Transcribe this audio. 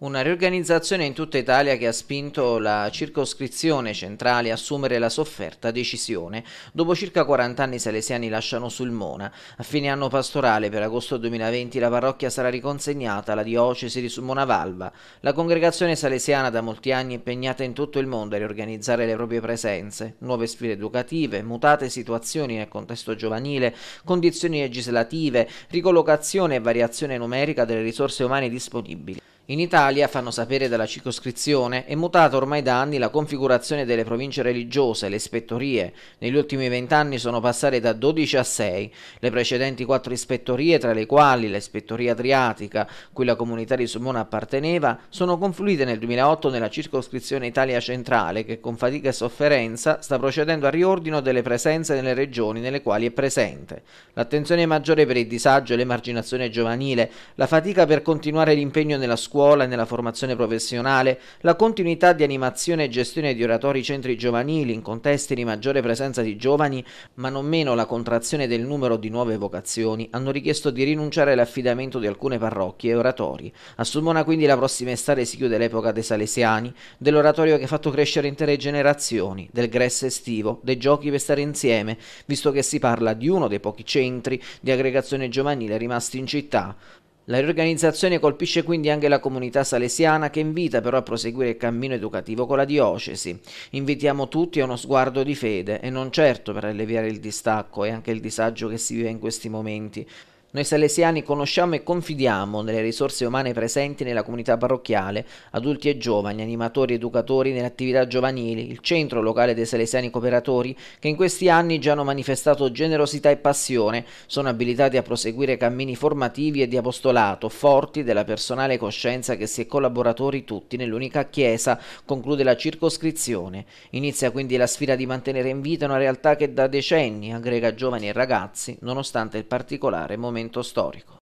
Una riorganizzazione in tutta Italia che ha spinto la circoscrizione centrale a assumere la sofferta decisione. Dopo circa 40 anni i salesiani lasciano Sulmona. A fine anno pastorale per agosto 2020 la parrocchia sarà riconsegnata alla diocesi di Sulmona Valva. La congregazione salesiana da molti anni è impegnata in tutto il mondo a riorganizzare le proprie presenze. Nuove sfide educative, mutate situazioni nel contesto giovanile, condizioni legislative, ricollocazione e variazione numerica delle risorse umane disponibili. In Italia, fanno sapere dalla circoscrizione, è mutata ormai da anni la configurazione delle province religiose, le ispettorie. Negli ultimi vent'anni sono passate da 12 a 6. Le precedenti quattro ispettorie, tra le quali la ispettoria adriatica, cui la comunità di Sulmona apparteneva, sono confluite nel 2008 nella circoscrizione Italia centrale, che con fatica e sofferenza sta procedendo al riordino delle presenze nelle regioni nelle quali è presente. L'attenzione maggiore per il disagio e l'emarginazione giovanile, la fatica per continuare l'impegno nella scuola, scuola e nella formazione professionale, la continuità di animazione e gestione di oratori centri giovanili in contesti di maggiore presenza di giovani, ma non meno la contrazione del numero di nuove vocazioni, hanno richiesto di rinunciare all'affidamento di alcune parrocchie e oratori. A Sulmona quindi la prossima estate si chiude l'epoca dei salesiani, dell'oratorio che ha fatto crescere intere generazioni, del grass estivo, dei giochi per stare insieme, visto che si parla di uno dei pochi centri di aggregazione giovanile rimasti in città. La riorganizzazione colpisce quindi anche la comunità salesiana che invita però a proseguire il cammino educativo con la diocesi. Invitiamo tutti a uno sguardo di fede e non certo per alleviare il distacco e anche il disagio che si vive in questi momenti, noi salesiani conosciamo e confidiamo nelle risorse umane presenti nella comunità parrocchiale, adulti e giovani, animatori, educatori nelle attività giovanili, il centro locale dei salesiani cooperatori che in questi anni già hanno manifestato generosità e passione, sono abilitati a proseguire cammini formativi e di apostolato, forti della personale coscienza che si è collaboratori tutti nell'unica chiesa, conclude la circoscrizione. Inizia quindi la sfida di mantenere in vita una realtà che da decenni aggrega giovani e ragazzi, nonostante il particolare momento momento storico